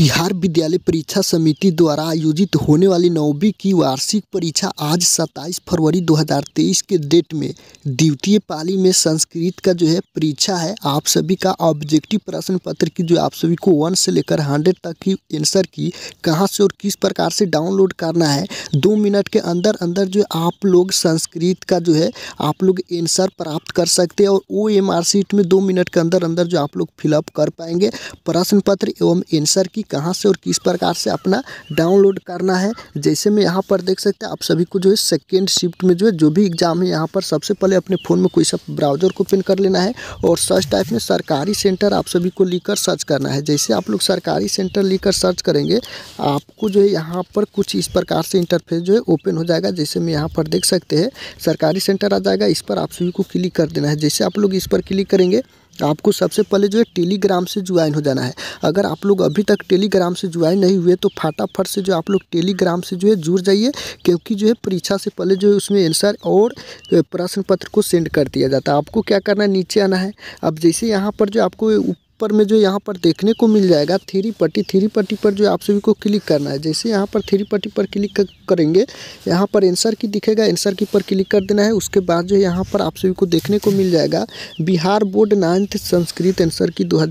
बिहार विद्यालय परीक्षा समिति द्वारा आयोजित होने वाली नौवीं की वार्षिक परीक्षा आज 27 फरवरी 2023 के डेट में द्वितीय पाली में संस्कृत का जो है परीक्षा है आप सभी का ऑब्जेक्टिव प्रश्न पत्र की जो आप सभी को वन से लेकर हंड्रेड तक की आंसर की कहां से और किस प्रकार से डाउनलोड करना है दो मिनट के अंदर अंदर जो आप लोग संस्कृत का जो है आप लोग एंसर प्राप्त कर सकते हैं और वो एम में दो मिनट के अंदर अंदर जो आप लोग फिलअप कर पाएंगे प्रश्न पत्र एवं एंसर की कहाँ से और किस प्रकार से अपना डाउनलोड करना है जैसे मैं यहाँ पर देख सकते हैं आप सभी को जो है सेकेंड शिफ्ट में जो है जो भी एग्जाम है यहाँ पर सबसे पहले अपने फ़ोन में कोई सा ब्राउजर को ओपन कर लेना है और सर्च टाइप में सरकारी सेंटर आप सभी को लिखकर सर्च करना है जैसे आप लोग सरकारी सेंटर लिखकर सर्च करेंगे आपको जो है यहाँ पर कुछ इस प्रकार से इंटरफेस जो है ओपन हो जाएगा जैसे मैं यहाँ पर देख सकते हैं सरकारी सेंटर आ जाएगा इस पर आप सभी को क्लिक कर देना है जैसे आप लोग इस पर क्लिक करेंगे आपको सबसे पहले जो है टेलीग्राम से ज्वाइन हो जाना है अगर आप लोग अभी तक टेलीग्राम से ज्वाइन नहीं हुए तो फटाफट से जो आप लोग टेलीग्राम से जो है जुड़ जाइए क्योंकि जो है परीक्षा से पहले जो है उसमें आंसर और प्रश्न पत्र को सेंड कर दिया जाता है आपको क्या करना है नीचे आना है अब जैसे यहाँ पर जो आपको ऊपर में जो यहाँ पर देखने को मिल जाएगा थ्री पट्टी थ्री पट्टी पर जो आप सभी को क्लिक करना है जैसे यहाँ पर थ्री पट्टी पर क्लिक करेंगे यहाँ पर एंसर की दिखेगा एंसर की पर क्लिक कर देना है उसके बाद जो यहाँ पर आप सभी को देखने को मिल जाएगा Bihar board ninth Sanskrit answer की दो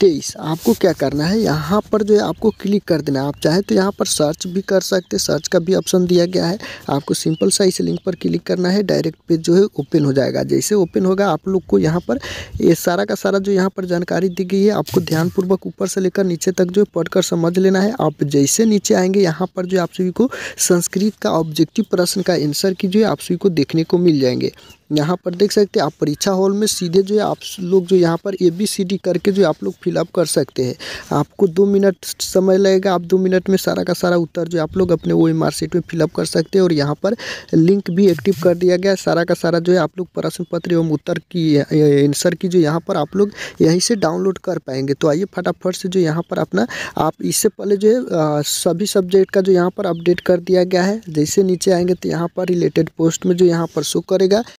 तेईस आपको क्या करना है यहाँ पर जो है आपको क्लिक कर देना है आप चाहे तो यहाँ पर सर्च भी कर सकते सर्च का भी ऑप्शन दिया गया है आपको सिंपल सा इस लिंक पर क्लिक करना है डायरेक्ट पेज जो है ओपन हो जाएगा जैसे ओपन होगा आप लोग को यहाँ पर ये सारा का सारा जो यहाँ पर जानकारी दी गई है आपको ध्यानपूर्वक ऊपर से लेकर नीचे तक जो है पढ़ समझ लेना है आप जैसे नीचे आएंगे यहाँ पर जो आप सभी को संस्कृत का ऑब्जेक्टिव प्रश्न का आंसर की जो है आप सभी को देखने को मिल जाएंगे यहाँ पर देख सकते हैं आप परीक्षा हॉल में सीधे जो है आप लोग जो यहाँ पर ए बी सी डी करके जो आप लोग फिलअप कर सकते हैं आपको दो मिनट समय लगेगा आप दो मिनट में सारा का सारा उत्तर जो आप लोग अपने वो एम में फिलअप कर सकते हैं और यहाँ पर लिंक भी एक्टिव कर दिया गया सारा का सारा जो है आप लोग प्रश्न पत्र एवं उत्तर की आंसर की जो यहाँ पर आप लोग यहीं से डाउनलोड कर पाएंगे तो आइए फटाफट से जो यहाँ पर अपना आप इससे पहले जो है सभी सब्जेक्ट का जो यहाँ पर अपडेट कर दिया गया है जैसे नीचे आएंगे तो यहाँ पर रिलेटेड पोस्ट में जो यहाँ पर शो करेगा